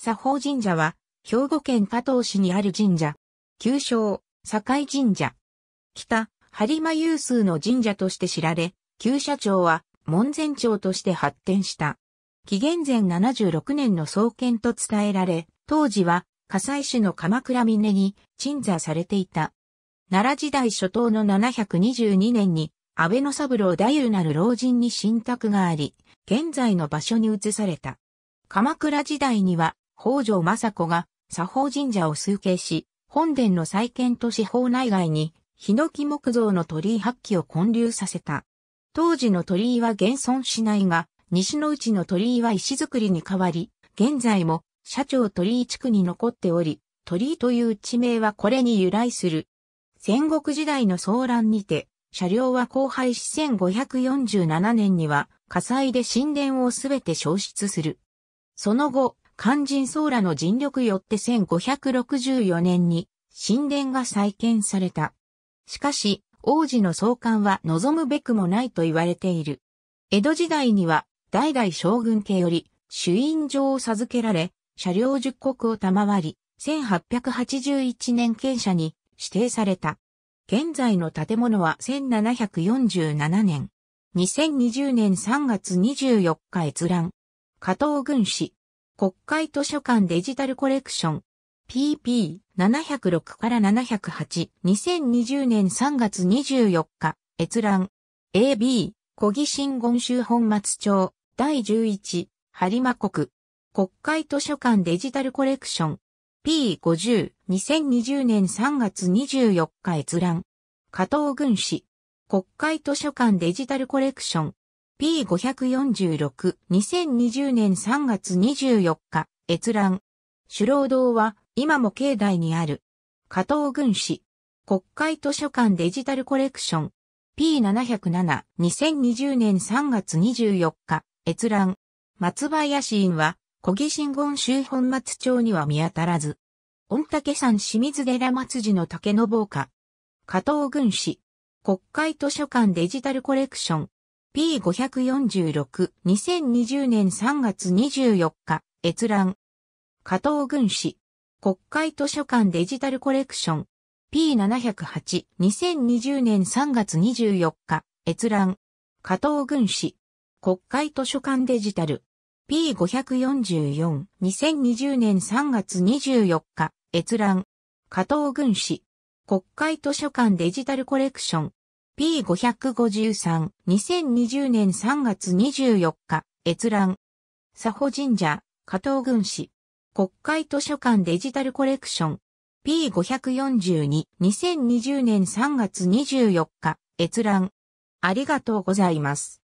作法神社は、兵庫県加藤市にある神社。旧称、堺神社。北、播磨有数の神社として知られ、旧社長は門前町として発展した。紀元前76年の創建と伝えられ、当時は火災市の鎌倉峰に鎮座されていた。奈良時代初頭の722年に、安倍の三郎大夫なる老人に信託があり、現在の場所に移された。鎌倉時代には北条政子が佐法神社を崇敬し、本殿の再建と四方内外に、ヒノキ木造の鳥居発起を建立させた。当時の鳥居は現存しないが、西の内の鳥居は石造りに変わり、現在も社長鳥居地区に残っており、鳥居という地名はこれに由来する。戦国時代の騒乱にて、車両は荒廃し1547年には火災で神殿をすべて消失する。その後、肝心僧らの尽力よって1564年に神殿が再建された。しかし、王子の創刊は望むべくもないと言われている。江戸時代には、代々将軍家より、主因状を授けられ、車両十国を賜り、1881年県社に指定された。現在の建物は1747年。2020年3月24日閲覧。加藤軍師、国会図書館デジタルコレクション PP706 から708 2020年3月24日閲覧 AB 小木新言集本末町第11播磨国国会図書館デジタルコレクション P50 2020年3月24日閲覧加藤軍師国会図書館デジタルコレクション P546、2020年3月24日、閲覧。首労堂は、今も境内にある。加藤軍師。国会図書館デジタルコレクション。P707、2020年3月24日、閲覧。松林院は、小木新言州本松町には見当たらず。御嶽山清水寺松寺の竹の坊家。加藤軍師。国会図書館デジタルコレクション。P546、2020年3月24日、閲覧。加藤軍師。国会図書館デジタルコレクション。P708、2020年3月24日、閲覧。加藤軍師。国会図書館デジタル。P544、2020年3月24日、閲覧。加藤軍師。国会図書館デジタルコレクション。P553、2020年3月24日、閲覧。佐保神社、加藤軍師。国会図書館デジタルコレクション。P542、2020年3月24日、閲覧。ありがとうございます。